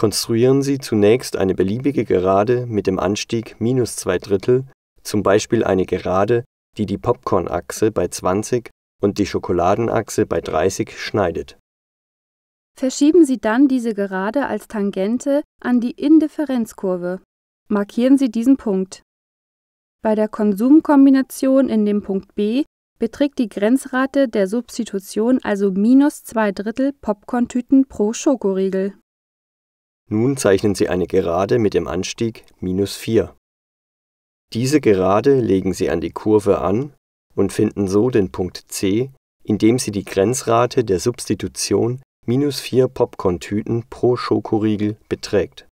Konstruieren Sie zunächst eine beliebige Gerade mit dem Anstieg minus −2 Drittel, zum Beispiel eine Gerade, die die Popcornachse bei 20 und die Schokoladenachse bei 30 schneidet. Verschieben Sie dann diese Gerade als Tangente an die Indifferenzkurve. Markieren Sie diesen Punkt. Bei der Konsumkombination in dem Punkt B beträgt die Grenzrate der Substitution also minus zwei Drittel Popcorntüten pro Schokoriegel nun zeichnen Sie eine Gerade mit dem Anstieg minus 4. Diese Gerade legen Sie an die Kurve an und finden so den Punkt C, indem Sie die Grenzrate der Substitution minus 4 Popcorn-Tüten pro Schokoriegel beträgt.